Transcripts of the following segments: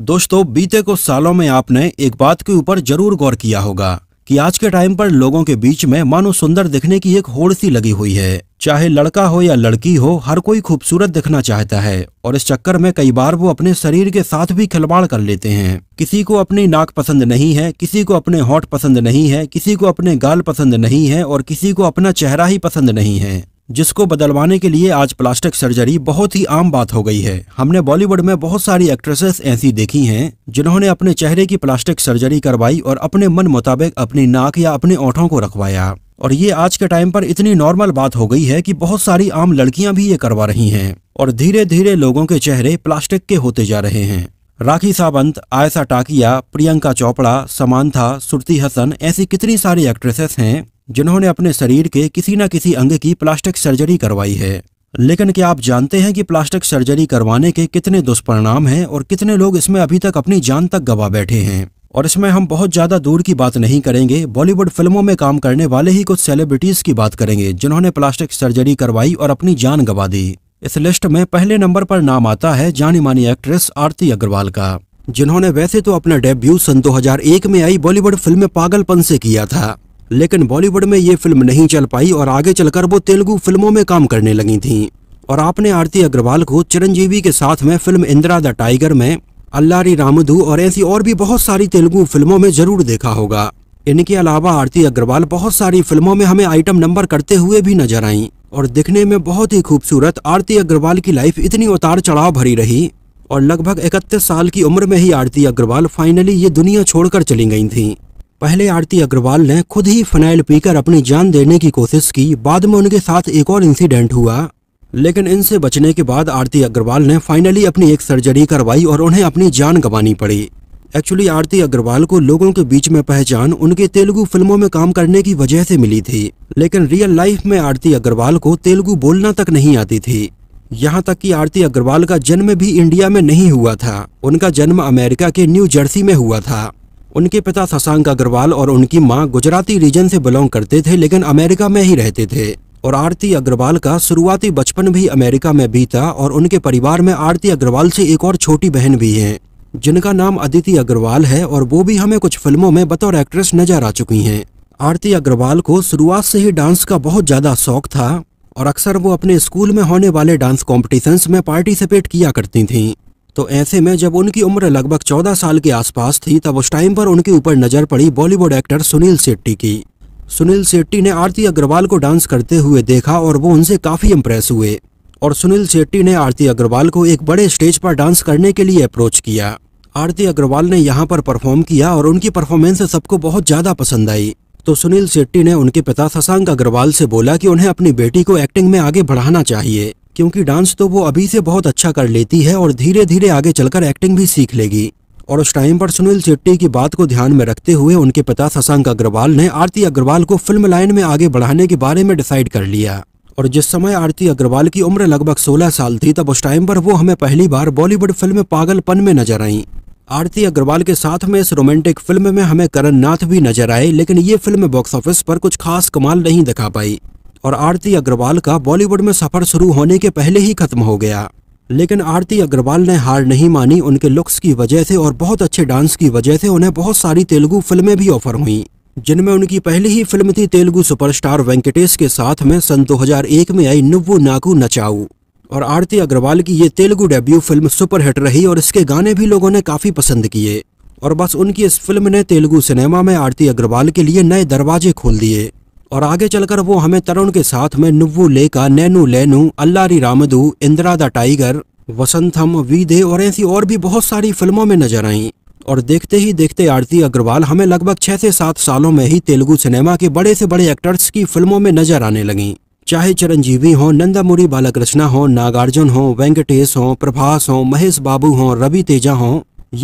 दोस्तों बीते कुछ सालों में आपने एक बात के ऊपर जरूर गौर किया होगा कि आज के टाइम पर लोगों के बीच में मानो सुंदर दिखने की एक होड़ सी लगी हुई है चाहे लड़का हो या लड़की हो हर कोई खूबसूरत दिखना चाहता है और इस चक्कर में कई बार वो अपने शरीर के साथ भी खिलवाड़ कर लेते हैं किसी को अपनी नाक पसंद नहीं है किसी को अपने होठ पसंद नहीं है किसी को अपने गाल पसंद नहीं है और किसी को अपना चेहरा ही पसंद नहीं है जिसको बदलवाने के लिए आज प्लास्टिक सर्जरी बहुत ही आम बात हो गई है हमने बॉलीवुड में बहुत सारी एक्ट्रेसेस ऐसी देखी हैं जिन्होंने अपने चेहरे की प्लास्टिक सर्जरी करवाई और अपने मन मुताबिक अपनी नाक या अपने ओठों को रखवाया और ये आज के टाइम पर इतनी नॉर्मल बात हो गई है कि बहुत सारी आम लड़कियां भी ये करवा रही हैं और धीरे धीरे लोगों के चेहरे प्लास्टिक के होते जा रहे हैं राखी सावंत आयसा टाकिया प्रियंका चोपड़ा समानथा सुरती हसन ऐसी कितनी सारी एक्ट्रेसेस हैं जिन्होंने अपने शरीर के किसी न किसी अंग की प्लास्टिक सर्जरी करवाई है लेकिन क्या आप जानते हैं कि प्लास्टिक सर्जरी करवाने के कितने दुष्परिणाम हैं और कितने लोग इसमें अभी तक अपनी जान तक गवा बैठे हैं और इसमें हम बहुत ज्यादा दूर की बात नहीं करेंगे बॉलीवुड फिल्मों में काम करने वाले ही कुछ सेलिब्रिटीज की बात करेंगे जिन्होंने प्लास्टिक सर्जरी करवाई और अपनी जान गवा दी इस लिस्ट में पहले नंबर पर नाम आता है जानी मानी एक्ट्रेस आरती अग्रवाल का जिन्होंने वैसे तो अपना डेब्यू सन 2001 में आई बॉलीवुड फिल्म पागलपन से किया था लेकिन बॉलीवुड में ये फिल्म नहीं चल पाई और आगे चलकर वो तेलुगु फिल्मों में काम करने लगी थी और आपने आरती अग्रवाल को चिरंजीवी के साथ में फिल्म इंदिरा द टाइगर में अल्लारी रामधु और ऐसी और भी बहुत सारी तेलुगु फिल्मों में जरूर देखा होगा इनके अलावा आरती अग्रवाल बहुत सारी फिल्मों में हमें आइटम नंबर करते हुए भी नजर आईं और दिखने में बहुत ही खूबसूरत आरती अग्रवाल की लाइफ इतनी उतार चढ़ाव भरी रही और लगभग इकतीस साल की उम्र में ही आरती अग्रवाल फाइनली ये दुनिया छोड़कर चली गई थी पहले आरती अग्रवाल ने खुद ही फनाइल पीकर अपनी जान देने की कोशिश की बाद में उनके साथ एक और इंसिडेंट हुआ लेकिन इनसे बचने के बाद आरती अग्रवाल ने फाइनली अपनी एक सर्जरी करवाई और उन्हें अपनी जान गंवानी पड़ी एक्चुअली आरती अग्रवाल को लोगों के बीच में पहचान उनके तेलुगु फिल्मों में काम करने की वजह से मिली थी लेकिन रियल लाइफ में आरती अग्रवाल को तेलुगु बोलना तक नहीं आती थी यहाँ तक कि आरती अग्रवाल का जन्म भी इंडिया में नहीं हुआ था उनका जन्म अमेरिका के न्यू जर्सी में हुआ था उनके पिता शशांक अग्रवाल और उनकी माँ गुजराती रीजन से बिलोंग करते थे लेकिन अमेरिका में ही रहते थे और आरती अग्रवाल का शुरुआती बचपन भी अमेरिका में बीता और उनके परिवार में आरती अग्रवाल से एक और छोटी बहन भी है जिनका नाम अदिति अग्रवाल है और वो भी हमें कुछ फिल्मों में बतौर एक्ट्रेस नजर आ चुकी हैं आरती अग्रवाल को शुरुआत से ही डांस का बहुत ज़्यादा शौक था और अक्सर वो अपने स्कूल में होने वाले डांस कॉम्पिटिशन्स में पार्टिसिपेट किया करती थीं तो ऐसे में जब उनकी उम्र लगभग 14 साल के आसपास थी तब उस टाइम पर उनके ऊपर नजर पड़ी बॉलीवुड एक्टर सुनील शेट्टी की सुनील शेट्टी ने आरती अग्रवाल को डांस करते हुए देखा और वो उनसे काफ़ी इम्प्रेस हुए और सुनील शेट्टी ने आरती अग्रवाल को एक बड़े स्टेज पर डांस करने के लिए अप्रोच किया आरती अग्रवाल ने यहाँ पर परफॉर्म किया और उनकी परफॉर्मेंस सबको बहुत ज़्यादा पसंद आई तो सुनील शेट्टी ने उनके पिता शशांक अग्रवाल से बोला कि उन्हें अपनी बेटी को एक्टिंग में आगे बढ़ाना चाहिए क्योंकि डांस तो वो अभी से बहुत अच्छा कर लेती है और धीरे धीरे आगे चलकर एक्टिंग भी सीख लेगी और उस टाइम पर सुनील शेट्टी की बात को ध्यान में रखते हुए उनके पिता शशांक अग्रवाल ने आरती अग्रवाल को फिल्म लाइन में आगे बढ़ाने के बारे में डिसाइड कर लिया और जिस समय आरती अग्रवाल की उम्र लगभग 16 साल थी तब उस टाइम पर वो हमें पहली बार बॉलीवुड फिल्म पागलपन में नजर आई आरती अग्रवाल के साथ में इस रोमांटिक फिल्म में हमें करण नाथ भी नजर आए लेकिन ये फिल्म बॉक्स ऑफिस पर कुछ खास कमाल नहीं दिखा पाई और आरती अग्रवाल का बॉलीवुड में सफर शुरू होने के पहले ही खत्म हो गया लेकिन आरती अग्रवाल ने हार नहीं मानी उनके लुक्स की वजह से और बहुत अच्छे डांस की वजह से उन्हें बहुत सारी तेलुगु फिल्में भी ऑफर हुई जिनमें उनकी पहली ही फिल्म थी तेलुगु सुपरस्टार वेंकटेश के साथ में सन 2001 में आई नुव्वू नाकू नचाऊ और आरती अग्रवाल की ये तेलुगु डेब्यू फिल्म सुपरहिट रही और इसके गाने भी लोगों ने काफ़ी पसंद किए और बस उनकी इस फिल्म ने तेलुगु सिनेमा में आरती अग्रवाल के लिए नए दरवाजे खोल दिए और आगे चलकर वो हमें तरुण के साथ में नुव्वू लेका नैनू लैनू अल्लारी रामदू इंदिरा द टाइगर वसंतम वीदे और ऐसी और भी बहुत सारी फिल्मों में नजर आईं और देखते ही देखते आरती अग्रवाल हमें लगभग छह से सात सालों में ही तेलुगु सिनेमा के बड़े से बड़े एक्टर्स की फिल्मों में नजर आने लगीं चाहे चरंजीवी हों नंदामुरी बालकृष्णा हों नागार्जुन हों वेंकटेश हों प्रभास हों महेश बाबू हों रवि तेजा हों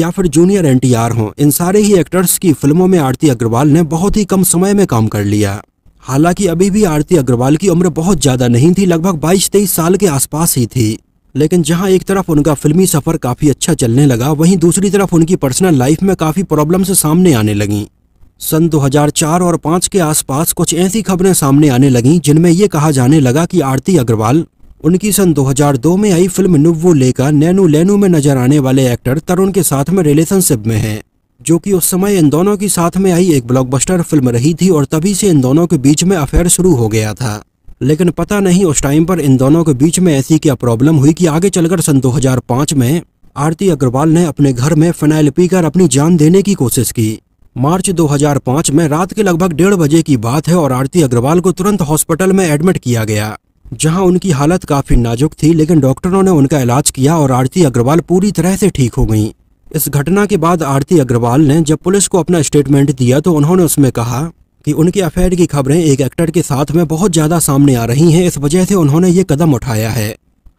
या फिर जूनियर एन टी आर हों इन सारे ही एक्टर्स की फिल्मों में आरती अग्रवाल ने बहुत ही कम समय में काम कर लिया हालांकि अभी भी आरती अग्रवाल की उम्र बहुत ज्यादा नहीं थी लगभग 22-23 साल के आसपास ही थी लेकिन जहां एक तरफ उनका फिल्मी सफर काफी अच्छा चलने लगा वहीं दूसरी तरफ उनकी पर्सनल लाइफ में काफी प्रॉब्लम सामने आने लगी सन 2004 और 5 के आसपास कुछ ऐसी खबरें सामने आने लगीं जिनमें ये कहा जाने लगा कि आरती अग्रवाल उनकी सन 2002 में आई फिल्म नुव्वो लेकर नैनू लेनू में नजर आने वाले एक्टर तरुण के साथ में रिलेशनशिप में हैं जो कि उस समय इन दोनों की साथ में आई एक ब्लॉकबस्टर फिल्म रही थी और तभी से इन दोनों के बीच में अफेयर शुरू हो गया था लेकिन पता नहीं उस टाइम पर इन दोनों के बीच में ऐसी क्या प्रॉब्लम हुई कि आगे चलकर सन 2005 में आरती अग्रवाल ने अपने घर में फिनाइल पीकर अपनी जान देने की कोशिश की मार्च 2005 में रात के लगभग डेढ़ बजे की बात है और आरती अग्रवाल को तुरंत हॉस्पिटल में एडमिट किया गया जहां उनकी हालत काफी नाजुक थी लेकिन डॉक्टरों ने उनका इलाज किया और आरती अग्रवाल पूरी तरह से ठीक हो गई इस घटना के बाद आरती अग्रवाल ने जब पुलिस को अपना स्टेटमेंट दिया तो उन्होंने उसमें कहा कि उनके अफेयर की खबरें एक एक्टर के साथ में बहुत ज़्यादा सामने आ रही हैं इस वजह से उन्होंने ये कदम उठाया है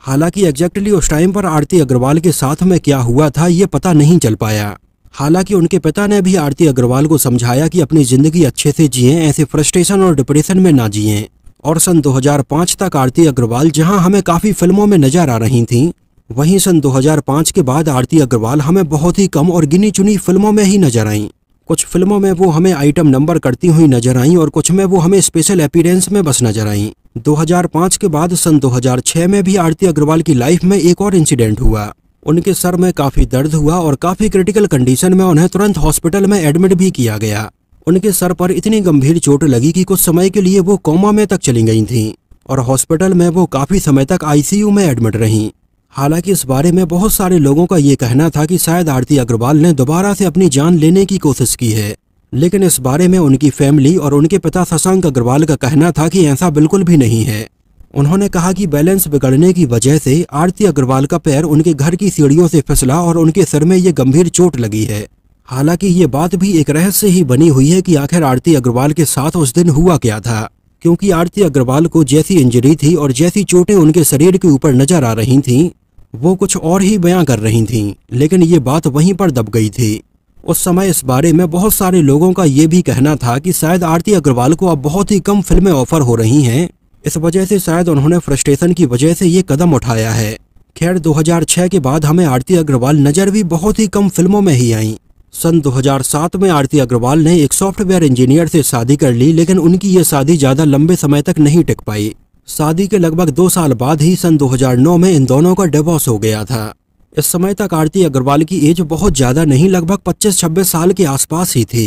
हालांकि एग्जैक्टली उस टाइम पर आरती अग्रवाल के साथ में क्या हुआ था ये पता नहीं चल पाया हालांकि उनके पिता ने भी आरती अग्रवाल को समझाया कि अपनी ज़िंदगी अच्छे से जिए ऐसे फ्रस्ट्रेशन और डिप्रेशन में ना जिए और सन 2005 तक आरती अग्रवाल जहां हमें काफ़ी फिल्मों में नजर आ रही थीं वहीं सन 2005 के बाद आरती अग्रवाल हमें बहुत ही कम और गिनी चुनी फिल्मों में ही नजर आईं कुछ फिल्मों में वो हमें आइटम नंबर करती हुई नजर आईं और कुछ में वो हमें स्पेशल एपीडेंस में बस नजर आईं 2005 के बाद सन 2006 में भी आरती अग्रवाल की लाइफ में एक और इंसिडेंट हुआ उनके सर में काफी दर्द हुआ और काफी क्रिटिकल कंडीशन में उन्हें तुरंत हॉस्पिटल में एडमिट भी किया गया उनके सर पर इतनी गंभीर चोट लगी कि कुछ समय के लिए वो कोमा में तक चली गई थी और हॉस्पिटल में वो काफी समय तक आईसीयू में एडमिट रहीं हालांकि इस बारे में बहुत सारे लोगों का ये कहना था कि शायद आरती अग्रवाल ने दोबारा से अपनी जान लेने की कोशिश की है लेकिन इस बारे में उनकी फैमिली और उनके पिता शशांक अग्रवाल का कहना था कि ऐसा बिल्कुल भी नहीं है उन्होंने कहा कि बैलेंस बिगड़ने की वजह से आरती अग्रवाल का पैर उनके घर की सीढ़ियों से फिसला और उनके सिर में ये गंभीर चोट लगी है हालांकि ये बात भी एक रहस्य ही बनी हुई है कि आखिर आरती अग्रवाल के साथ उस दिन हुआ क्या था क्योंकि आरती अग्रवाल को जैसी इंजरी थी और जैसी चोटें उनके शरीर के ऊपर नजर आ रही थीं, वो कुछ और ही बयां कर रही थीं, लेकिन ये बात वहीं पर दब गई थी उस समय इस बारे में बहुत सारे लोगों का ये भी कहना था कि शायद आरती अग्रवाल को अब बहुत ही कम फिल्में ऑफर हो रही हैं इस वजह से शायद उन्होंने फ्रस्ट्रेशन की वजह से ये कदम उठाया है खैर 2006 के बाद हमें आरती अग्रवाल नज़र भी बहुत ही कम फिल्मों में ही आईं सन 2007 में आरती अग्रवाल ने एक सॉफ्टवेयर इंजीनियर से शादी कर ली लेकिन उनकी ये शादी ज़्यादा लंबे समय तक नहीं टिक पाई शादी के लगभग दो साल बाद ही सन 2009 में इन दोनों का डिवोर्स हो गया था इस समय तक आरती अग्रवाल की एज बहुत ज़्यादा नहीं लगभग 25-26 साल के आसपास ही थी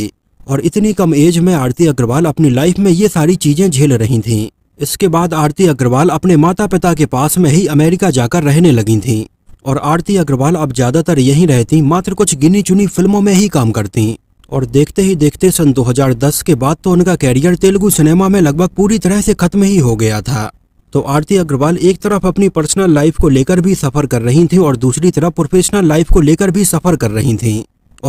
और इतनी कम एज में आरती अग्रवाल अपनी लाइफ में ये सारी चीज़ें झेल रही थीं इसके बाद आरती अग्रवाल अपने माता पिता के पास में ही अमेरिका जाकर रहने लगी थी और आरती अग्रवाल अब ज़्यादातर यही रहती मात्र कुछ गिनी चुनी फिल्मों में ही काम करती और देखते ही देखते सन 2010 के बाद तो उनका कैरियर तेलुगु सिनेमा में लगभग पूरी तरह से खत्म ही हो गया था तो आरती अग्रवाल एक तरफ अपनी पर्सनल लाइफ को लेकर भी सफर कर रही थी और दूसरी तरफ प्रोफेशनल लाइफ को लेकर भी सफर कर रही थी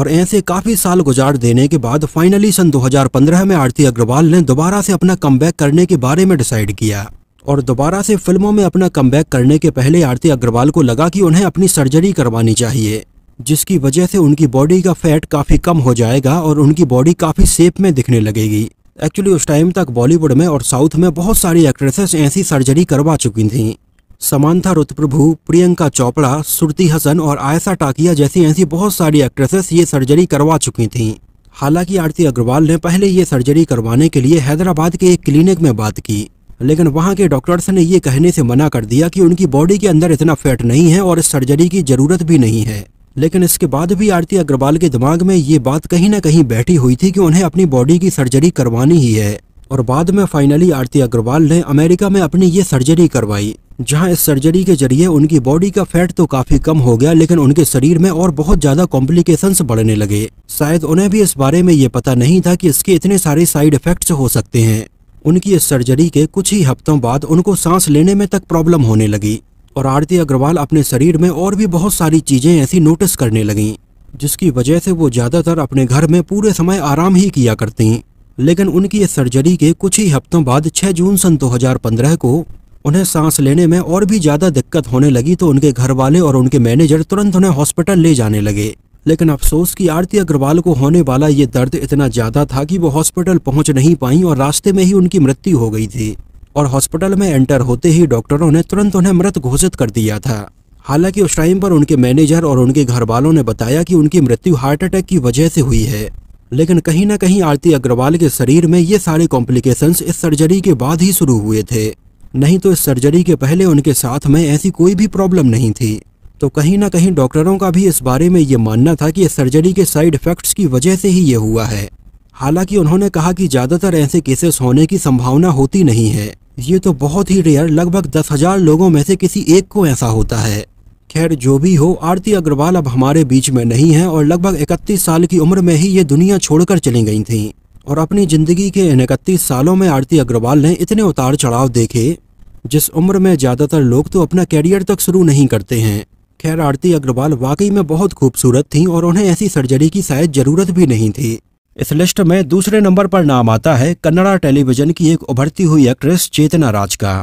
और ऐसे काफी साल गुजार देने के बाद फाइनली सन 2015 में आरती अग्रवाल ने दोबारा से अपना कम करने के बारे में डिसाइड किया और दोबारा से फिल्मों में अपना कम करने के पहले आरती अग्रवाल को लगा कि उन्हें अपनी सर्जरी करवानी चाहिए जिसकी वजह से उनकी बॉडी का फैट काफ़ी कम हो जाएगा और उनकी बॉडी काफ़ी सेप में दिखने लगेगी एक्चुअली उस टाइम तक बॉलीवुड में और साउथ में बहुत सारी एक्ट्रेसेस ऐसी सर्जरी करवा चुकी थीं समानथा रुतप्रभु प्रियंका चोपड़ा सुरती हसन और आयसा टाकिया जैसी ऐसी बहुत सारी एक्ट्रेसेस ये सर्जरी करवा चुकी थीं हालांकि आरती अग्रवाल ने पहले ये सर्जरी करवाने के लिए हैदराबाद के एक क्लिनिक में बात की लेकिन वहाँ के डॉक्टर्स ने ये कहने से मना कर दिया कि उनकी बॉडी के अंदर इतना फैट नहीं है और इस सर्जरी की ज़रूरत भी नहीं है लेकिन इसके बाद भी आरती अग्रवाल के दिमाग में ये बात कहीं ना कहीं बैठी हुई थी कि उन्हें अपनी बॉडी की सर्जरी करवानी ही है और बाद में फाइनली आरती अग्रवाल ने अमेरिका में अपनी ये सर्जरी करवाई जहां इस सर्जरी के जरिए उनकी बॉडी का फैट तो काफी कम हो गया लेकिन उनके शरीर में और बहुत ज्यादा कॉम्प्लिकेशंस बढ़ने लगे शायद उन्हें भी इस बारे में ये पता नहीं था कि इसके इतने सारे साइड इफेक्ट्स हो सकते हैं उनकी इस सर्जरी के कुछ ही हफ्तों बाद उनको सांस लेने में तक प्रॉब्लम होने लगी और आरती अग्रवाल अपने शरीर में और भी बहुत सारी चीज़ें ऐसी नोटिस करने लगीं जिसकी वजह से वो ज़्यादातर अपने घर में पूरे समय आराम ही किया करती लेकिन उनकी इस सर्जरी के कुछ ही हफ्तों बाद 6 जून सन 2015 को उन्हें सांस लेने में और भी ज़्यादा दिक्कत होने लगी तो उनके घर वाले और उनके मैनेजर तुरंत उन्हें हॉस्पिटल ले जाने लगे लेकिन अफसोस की आरती अग्रवाल को होने वाला ये दर्द इतना ज़्यादा था कि वो हॉस्पिटल पहुंच नहीं पाई और रास्ते में ही उनकी मृत्यु हो गई थी और हॉस्पिटल में एंटर होते ही डॉक्टरों ने तुरंत उन्हें मृत घोषित कर दिया था हालांकि उस टाइम पर उनके मैनेजर और उनके घर वालों ने बताया कि उनकी मृत्यु हार्ट अटैक की वजह से हुई है लेकिन कहीं ना कहीं आरती अग्रवाल के शरीर में ये सारे कॉम्प्लिकेशंस इस सर्जरी के बाद ही शुरू हुए थे नहीं तो इस सर्जरी के पहले उनके साथ में ऐसी कोई भी प्रॉब्लम नहीं थी तो कहीं ना कहीं डॉक्टरों का भी इस बारे में ये मानना था कि इस सर्जरी के साइड इफेक्ट्स की वजह से ही ये हुआ है हालांकि उन्होंने कहा कि ज़्यादातर ऐसे केसेस होने की संभावना होती नहीं है ये तो बहुत ही रेयर लगभग दस हजार लोगों में से किसी एक को ऐसा होता है खैर जो भी हो आरती अग्रवाल अब हमारे बीच में नहीं है और लगभग इकतीस साल की उम्र में ही ये दुनिया छोड़कर चली गई थीं और अपनी ज़िंदगी के इन इकतीस सालों में आरती अग्रवाल ने इतने उतार चढ़ाव देखे जिस उम्र में ज़्यादातर लोग तो अपना कैरियर तक शुरू नहीं करते हैं खैर आरती अग्रवाल वाकई में बहुत खूबसूरत थीं और उन्हें ऐसी सर्जरी की शायद ज़रूरत भी नहीं थी इस लिस्ट में दूसरे नंबर पर नाम आता है कन्नड़ा टेलीविजन की एक उभरती हुई एक्ट्रेस चेतना राज का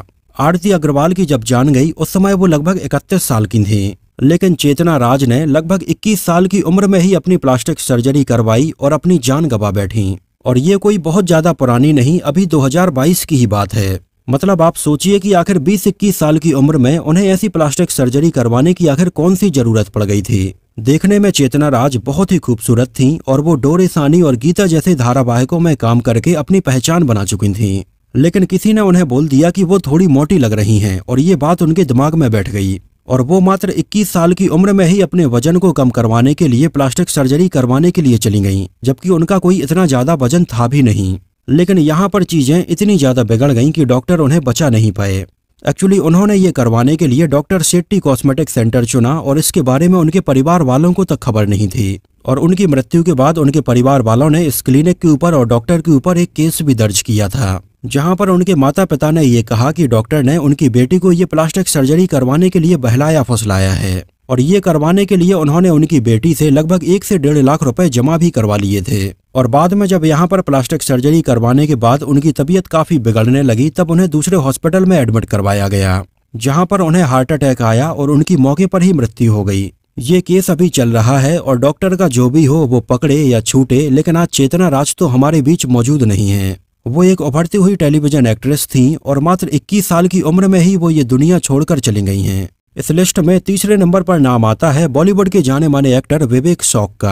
आरती अग्रवाल की जब जान गई उस समय वो लगभग इकतीस साल की थी लेकिन चेतना राज ने लगभग 21 साल की उम्र में ही अपनी प्लास्टिक सर्जरी करवाई और अपनी जान गवा बैठी और ये कोई बहुत ज्यादा पुरानी नहीं अभी 2022 की ही बात है मतलब आप सोचिए कि आखिर 20 इक्कीस साल की उम्र में उन्हें ऐसी प्लास्टिक सर्जरी करवाने की आखिर कौन सी जरूरत पड़ गई थी देखने में चेतना राज बहुत ही खूबसूरत थीं और वो डोरे सानी और गीता जैसे धारावाहिकों में काम करके अपनी पहचान बना चुकी थीं लेकिन किसी ने उन्हें बोल दिया कि वो थोड़ी मोटी लग रही हैं और ये बात उनके दिमाग में बैठ गई और वो मात्र 21 साल की उम्र में ही अपने वजन को कम करवाने के लिए प्लास्टिक सर्जरी करवाने के लिए चली गईं जबकि उनका कोई इतना ज्यादा वजन था भी नहीं लेकिन यहाँ पर चीजें इतनी ज्यादा बिगड़ गईं कि डॉक्टर उन्हें बचा नहीं पाए एक्चुअली उन्होंने ये करवाने के लिए डॉक्टर शेट्टी कॉस्मेटिक सेंटर चुना और इसके बारे में उनके परिवार वालों को तक खबर नहीं थी और उनकी मृत्यु के बाद उनके परिवार वालों ने इस क्लिनिक के ऊपर और डॉक्टर के ऊपर एक केस भी दर्ज किया था जहां पर उनके माता पिता ने ये कहा कि डॉक्टर ने उनकी बेटी को ये प्लास्टिक सर्जरी करवाने के लिए बहलाया फुसलाया है और ये करवाने के लिए उन्होंने उनकी बेटी से लगभग एक से डेढ़ लाख रुपए जमा भी करवा लिए थे और बाद में जब यहाँ पर प्लास्टिक सर्जरी करवाने के बाद उनकी तबीयत काफी बिगड़ने लगी तब उन्हें दूसरे हॉस्पिटल में एडमिट करवाया गया जहाँ पर उन्हें हार्ट अटैक आया और उनकी मौके पर ही मृत्यु हो गई ये केस अभी चल रहा है और डॉक्टर का जो भी हो वो पकड़े या छूटे लेकिन आज चेतना राज तो हमारे बीच मौजूद नहीं है वो एक उभरती हुई टेलीविजन एक्ट्रेस थीं और मात्र 21 साल की उम्र में ही वो ये दुनिया छोड़कर चली गई हैं इस लिस्ट में तीसरे नंबर पर नाम आता है बॉलीवुड के जाने माने एक्टर विवेक सौक का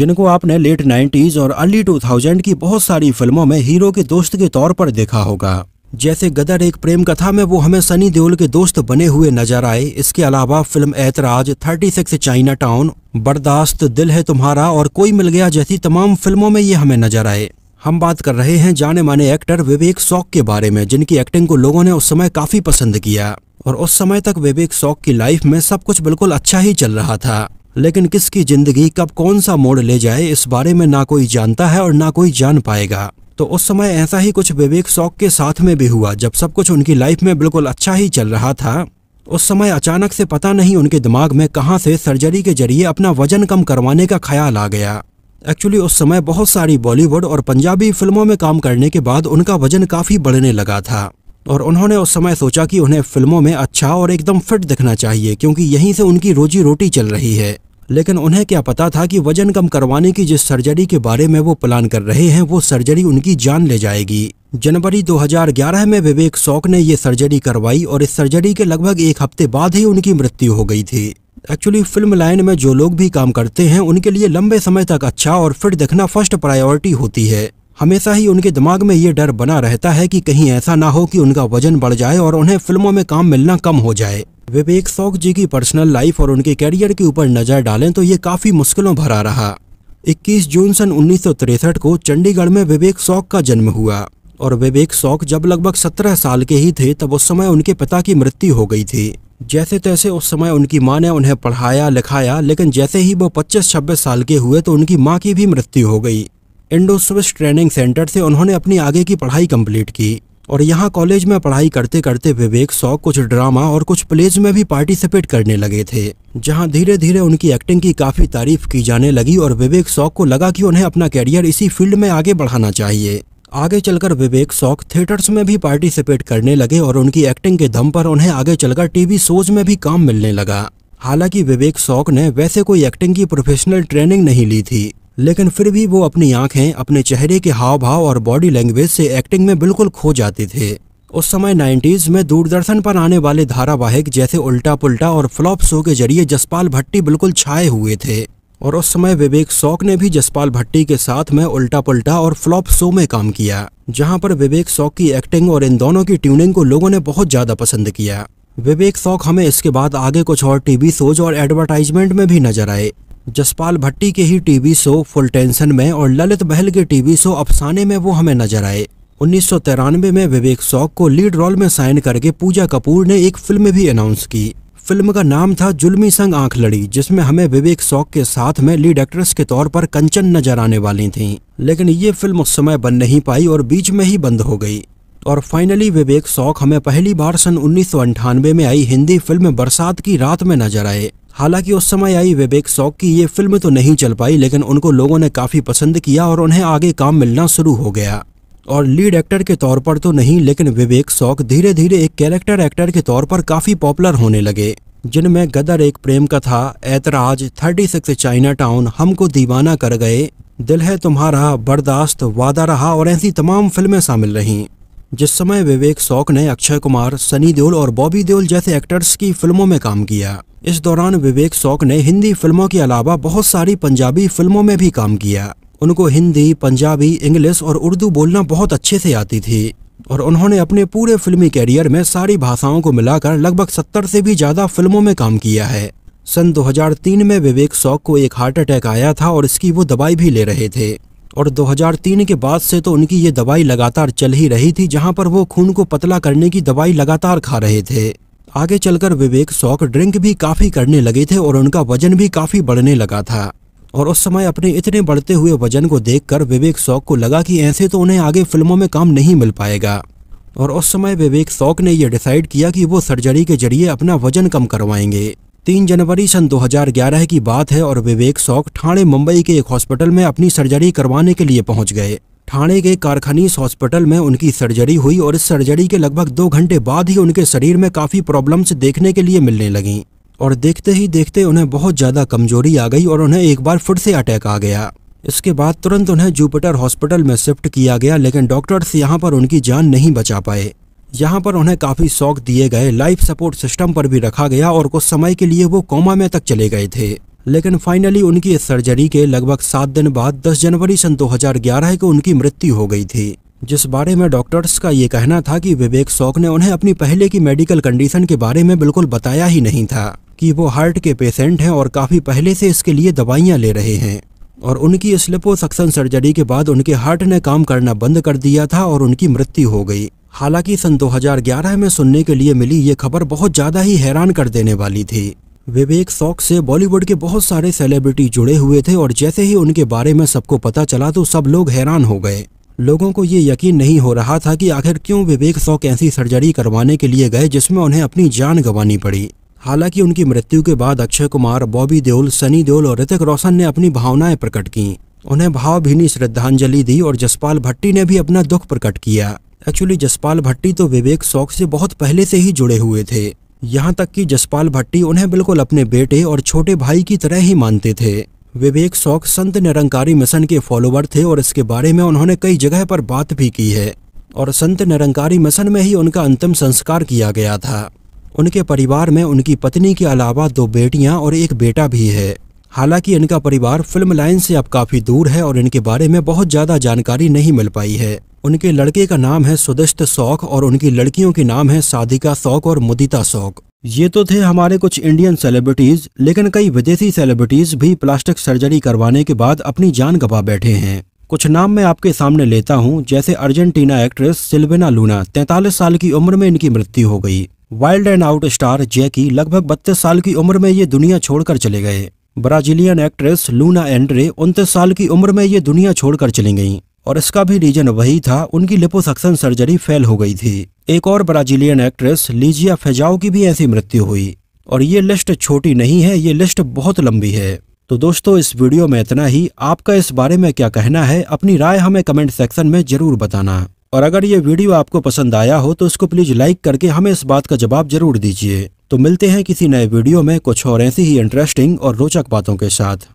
जिनको आपने लेट 90s और अर्ली 2000 की बहुत सारी फिल्मों में हीरो के दोस्त के तौर पर देखा होगा जैसे गदर एक प्रेम कथा में वो हमें सनी देओल के दोस्त बने हुए नजर आए इसके अलावा फिल्म ऐतराज 36 चाइना टाउन बर्दाश्त दिल है तुम्हारा और कोई मिल गया जैसी तमाम फिल्मों में ये हमें नजर आए हम बात कर रहे हैं जाने माने एक्टर विवेक सौक के बारे में जिनकी एक्टिंग को लोगों ने उस समय काफी पसंद किया और उस समय तक विवेक सौक की लाइफ में सब कुछ बिल्कुल अच्छा ही चल रहा था लेकिन किसकी जिंदगी कब कौन सा मोड़ ले जाए इस बारे में ना कोई जानता है और ना कोई जान पाएगा तो उस समय ऐसा ही कुछ विवेक शौक के साथ में भी हुआ जब सब कुछ उनकी लाइफ में बिल्कुल अच्छा ही चल रहा था उस समय अचानक से पता नहीं उनके दिमाग में कहाँ से सर्जरी के जरिए अपना वजन कम करवाने का ख्याल आ गया एक्चुअली उस समय बहुत सारी बॉलीवुड और पंजाबी फिल्मों में काम करने के बाद उनका वजन काफ़ी बढ़ने लगा था और उन्होंने उस समय सोचा कि उन्हें फिल्मों में अच्छा और एकदम फिट दिखना चाहिए क्योंकि यहीं से उनकी रोजी रोटी चल रही है लेकिन उन्हें क्या पता था कि वजन कम करवाने की जिस सर्जरी के बारे में वो प्लान कर रहे हैं वो सर्जरी उनकी जान ले जाएगी जनवरी 2011 में विवेक सौक ने ये सर्जरी करवाई और इस सर्जरी के लगभग एक हफ्ते बाद ही उनकी मृत्यु हो गई थी एक्चुअली फिल्म लाइन में जो लोग भी काम करते हैं उनके लिए लंबे समय तक अच्छा और फिट दिखना फर्स्ट प्रायोरिटी होती है हमेशा ही उनके दिमाग में ये डर बना रहता है कि कहीं ऐसा ना हो कि उनका वजन बढ़ जाए और उन्हें फिल्मों में काम मिलना कम हो जाए विवेक सौक जी की पर्सनल लाइफ और उनके कैरियर के ऊपर नज़र डालें तो ये काफ़ी मुश्किलों भरा रहा 21 जून सन उन्नीस को चंडीगढ़ में विवेक सौक का जन्म हुआ और विवेक सौक जब लगभग सत्रह साल के ही थे तब उस समय उनके पिता की मृत्यु हो गई थी जैसे तैसे उस समय उनकी माँ ने उन्हें पढ़ाया लिखाया लेकिन जैसे ही वो 25-26 साल के हुए तो उनकी माँ की भी मृत्यु हो गई इंडो स्विस्ट ट्रेनिंग सेंटर से उन्होंने अपनी आगे की पढ़ाई कम्प्लीट की और यहाँ कॉलेज में पढ़ाई करते करते विवेक सौ कुछ ड्रामा और कुछ प्लेज में भी पार्टिसिपेट करने लगे थे जहाँ धीरे धीरे उनकी एक्टिंग की काफी तारीफ की जाने लगी और विवेक सौक को लगा कि उन्हें अपना कैरियर इसी फील्ड में आगे बढ़ाना चाहिए आगे चलकर विवेक सौक थिएटर्स में भी पार्टिसिपेट करने लगे और उनकी एक्टिंग के दम पर उन्हें आगे चलकर टीवी शोज में भी काम मिलने लगा हालांकि विवेक सौक ने वैसे कोई एक्टिंग की प्रोफेशनल ट्रेनिंग नहीं ली थी लेकिन फिर भी वो अपनी आंखें अपने चेहरे के हाव भाव और बॉडी लैंग्वेज से एक्टिंग में बिल्कुल खो जाते थे उस समय 90s में दूरदर्शन पर आने वाले धारावाहिक जैसे उल्टा पुल्टा और फ्लॉप शो के जरिए जसपाल भट्टी बिल्कुल छाए हुए थे और उस समय विवेक शौक ने भी जसपाल भट्टी के साथ में उल्टा पुल्टा और फ्लॉप शो में काम किया जहां पर विवेक शौक की एक्टिंग और इन दोनों की ट्यूनिंग को लोगों ने बहुत ज़्यादा पसंद किया विवेक शौक हमें इसके बाद आगे कुछ और टीवी शोज और एडवर्टाइजमेंट में भी नजर आए जसपाल भट्टी के ही टीवी शो फुल टेंशन में और ललित बहल के टीवी शो अफसाने में वो हमें नजर आए उन्नीस में विवेक शौक को लीड रोल में साइन करके पूजा कपूर ने एक फिल्म भी अनाउंस की फिल्म का नाम था जुलमी संग आंख लड़ी जिसमें हमें विवेक शौक के साथ में लीड एक्ट्रेस के तौर पर कंचन नजर आने वाली थी लेकिन ये फिल्म उस समय बन नहीं पाई और बीच में ही बंद हो गई और फाइनली विवेक शौक हमें पहली बार सन उन्नीस में आई हिंदी फिल्म बरसात की रात में नजर आए हालांकि उस समय आई विवेक सौक की ये फिल्म तो नहीं चल पाई लेकिन उनको लोगों ने काफ़ी पसंद किया और उन्हें आगे काम मिलना शुरू हो गया और लीड एक्टर के तौर पर तो नहीं लेकिन विवेक सौक धीरे धीरे एक कैरेक्टर एक्टर के तौर पर काफ़ी पॉपुलर होने लगे जिनमें गदर एक प्रेम कथा ऐतराज थर्टी सिक्स चाइना टाउन हमको दीवाना कर गए दिल है तुम्हारा बर्दाश्त वादा रहा और ऐसी तमाम फिल्में शामिल रहीं जिस समय विवेक सौक ने अक्षय कुमार सनी देओल और बॉबी देओल जैसे एक्टर्स की फिल्मों में काम किया इस दौरान विवेक शौक ने हिंदी फिल्मों के अलावा बहुत सारी पंजाबी फिल्मों में भी काम किया उनको हिंदी पंजाबी इंग्लिश और उर्दू बोलना बहुत अच्छे से आती थी और उन्होंने अपने पूरे फिल्मी कैरियर में सारी भाषाओं को मिलाकर लगभग सत्तर से भी ज़्यादा फिल्मों में काम किया है सन 2003 में विवेक शौक को एक हार्ट अटैक आया था और इसकी वो दवाई भी ले रहे थे और 2003 के बाद से तो उनकी ये दवाई लगातार चल ही रही थी जहाँ पर वो खून को पतला करने की दवाई लगातार खा रहे थे आगे चलकर विवेक शौक ड्रिंक भी काफ़ी करने लगे थे और उनका वजन भी काफ़ी बढ़ने लगा था और उस समय अपने इतने बढ़ते हुए वजन को देखकर विवेक शौक को लगा कि ऐसे तो उन्हें आगे फिल्मों में काम नहीं मिल पाएगा और उस समय विवेक शौक ने यह डिसाइड किया कि वो सर्जरी के जरिए अपना वजन कम करवाएंगे तीन जनवरी सन 2011 की बात है और विवेक शौक ठाणे मुंबई के एक हॉस्पिटल में अपनी सर्जरी करवाने के लिए पहुंच गए ठाणे के कारखानीस हॉस्पिटल में उनकी सर्जरी हुई और इस सर्जरी के लगभग दो घंटे बाद ही उनके शरीर में काफ़ी प्रॉब्लम्स देखने के लिए मिलने लगीं और देखते ही देखते उन्हें बहुत ज़्यादा कमजोरी आ गई और उन्हें एक बार फिर से अटैक आ गया इसके बाद तुरंत उन्हें जुपिटर हॉस्पिटल में शिफ्ट किया गया लेकिन डॉक्टर्स यहाँ पर उनकी जान नहीं बचा पाए यहाँ पर उन्हें काफ़ी शौक दिए गए लाइफ सपोर्ट सिस्टम पर भी रखा गया और कुछ समय के लिए वो कोमा में तक चले गए थे लेकिन फाइनली उनकी इस सर्जरी के लगभग सात दिन बाद 10 जनवरी सन 2011 को उनकी मृत्यु हो गई थी जिस बारे में डॉक्टर्स का ये कहना था कि विवेक शौक ने उन्हें अपनी पहले की मेडिकल कंडीशन के बारे में बिल्कुल बताया ही नहीं था कि वो हार्ट के पेशेंट हैं और काफ़ी पहले से इसके लिए दवाइयाँ ले रहे हैं और उनकी स्लिपो सक्सन सर्जरी के बाद उनके हार्ट ने काम करना बंद कर दिया था और उनकी मृत्यु हो गई हालांकि सन 2011 में सुनने के लिए मिली ये खबर बहुत ज़्यादा ही हैरान कर देने वाली थी विवेक शौक से बॉलीवुड के बहुत सारे सेलिब्रिटी जुड़े हुए थे और जैसे ही उनके बारे में सबको पता चला तो सब लोग हैरान हो गए लोगों को ये यकीन नहीं हो रहा था कि आखिर क्यों विवेक शौक ऐसी सर्जरी करवाने के लिए गए जिसमें उन्हें अपनी जान गंवानी पड़ी हालांकि उनकी मृत्यु के बाद अक्षय कुमार बॉबी देओल सनी देओल और ऋतिक रोशन ने अपनी भावनाएं प्रकट की उन्हें भावभीनी श्रद्धांजलि दी और जसपाल भट्टी ने भी अपना दुख प्रकट किया एक्चुअली जसपाल भट्टी तो विवेक शौक से बहुत पहले से ही जुड़े हुए थे यहाँ तक कि जसपाल भट्टी उन्हें बिल्कुल अपने बेटे और छोटे भाई की तरह ही मानते थे विवेक शौक संत निरंकारी मिशन के फॉलोवर थे और इसके बारे में उन्होंने कई जगह पर बात भी की है और संत निरंकारी मिशन में ही उनका अंतिम संस्कार किया गया था उनके परिवार में उनकी पत्नी के अलावा दो बेटियां और एक बेटा भी है हालांकि इनका परिवार फिल्म लाइन से अब काफ़ी दूर है और इनके बारे में बहुत ज़्यादा जानकारी नहीं मिल पाई है उनके लड़के का नाम है सुदिष्ट सौक और उनकी लड़कियों के नाम है साधिका सौक और मुदिता सौक ये तो थे हमारे कुछ इंडियन सेलिब्रिटीज लेकिन कई विदेशी सेलिब्रिटीज भी प्लास्टिक सर्जरी करवाने के बाद अपनी जान गवा बैठे हैं कुछ नाम मैं आपके सामने लेता हूँ जैसे अर्जेंटीना एक्ट्रेस सिल्वेना लूना तैतालीस साल की उम्र में इनकी मृत्यु हो गई Wild and Out star Jackie लगभग बत्तीस साल की उम्र में ये दुनिया छोड़कर चले गए ब्राजीलियन एक्ट्रेस लूना एंड्रे उनतीस साल की उम्र में ये दुनिया छोड़कर चली गईं और इसका भी रीजन वही था उनकी लिपोसक्शन सर्जरी फेल हो गई थी एक और ब्राजीलियन एक्ट्रेस लीजिया फेजाओ की भी ऐसी मृत्यु हुई और ये लिस्ट छोटी नहीं है ये लिस्ट बहुत लंबी है तो दोस्तों इस वीडियो में इतना ही आपका इस बारे में क्या कहना है अपनी राय हमें कमेंट सेक्शन में जरूर बताना और अगर ये वीडियो आपको पसंद आया हो तो इसको प्लीज लाइक करके हमें इस बात का जवाब जरूर दीजिए तो मिलते हैं किसी नए वीडियो में कुछ और ऐसी ही इंटरेस्टिंग और रोचक बातों के साथ